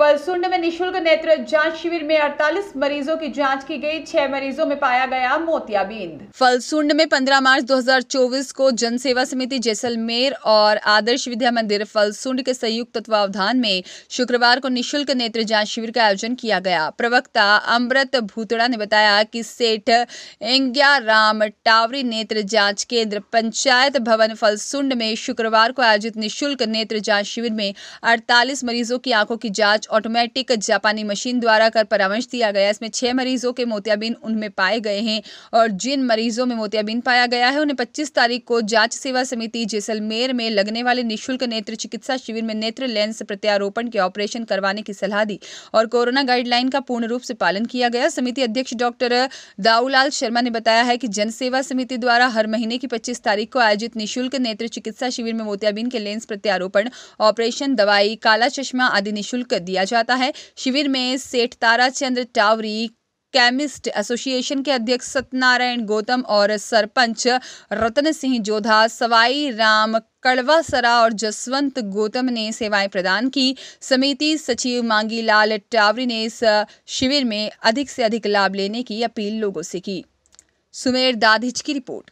पलसुंड में निशुल्क नेत्र जांच शिविर में 48 मरीजों की जांच की गई छह मरीजों में पाया गया मोतियाबिंद फलसुंड में 15 मार्च 2024 को जनसेवा समिति जैसलमेर और आदर्श विद्या मंदिर फलसुंड के संयुक्त तत्वावधान में शुक्रवार को निशुल्क नेत्र जांच शिविर का आयोजन किया गया प्रवक्ता अमृत भूतड़ा ने बताया की सेठ एंग्या राम टावरी नेत्र जाँच केंद्र पंचायत भवन फलसुंड में शुक्रवार को आयोजित निःशुल्क नेत्र जाँच शिविर में अड़तालीस मरीजों की आंखों की जाँच ऑटोमेटिक जापानी मशीन द्वारा कर परामर्श दिया गया इसमें छह मरीजों के मोतियाबिंद उनमें पाए गए हैं और जिन मरीजों में मोतियाबिंद पाया गया है उन्हें पच्चीस तारीख को जांच सेवा समिति जैसलमेर में लगने वाले निःशुल्क नेत्र चिकित्सा शिविर में नेत्र लेंस प्रत्यारोपण के ऑपरेशन करवाने की सलाह दी और कोरोना गाइडलाइन का पूर्ण रूप से पालन किया गया समिति अध्यक्ष डॉक्टर दाऊलाल शर्मा ने बताया है कि जनसेवा समिति द्वारा हर महीने की 25 तारीख को आयोजित निशुल्क नेत्र चिकित्सा शिविर में मोतियाबीन के लेंस प्रत्यारोपण ऑपरेशन दवाई काला चश्मा आदि निशुल्क दिया किया जाता है शिविर में सेठ ताराचंद्र टावरी केमिस्ट एसोसिएशन के अध्यक्ष सत्यनारायण गौतम और सरपंच रतन सिंह जोधा सवाई राम कड़वासरा और जसवंत गौतम ने सेवाएं प्रदान की समिति सचिव मांगीलाल टावरी ने इस शिविर में अधिक से अधिक लाभ लेने की अपील लोगों से की सुमेर दाधिच की रिपोर्ट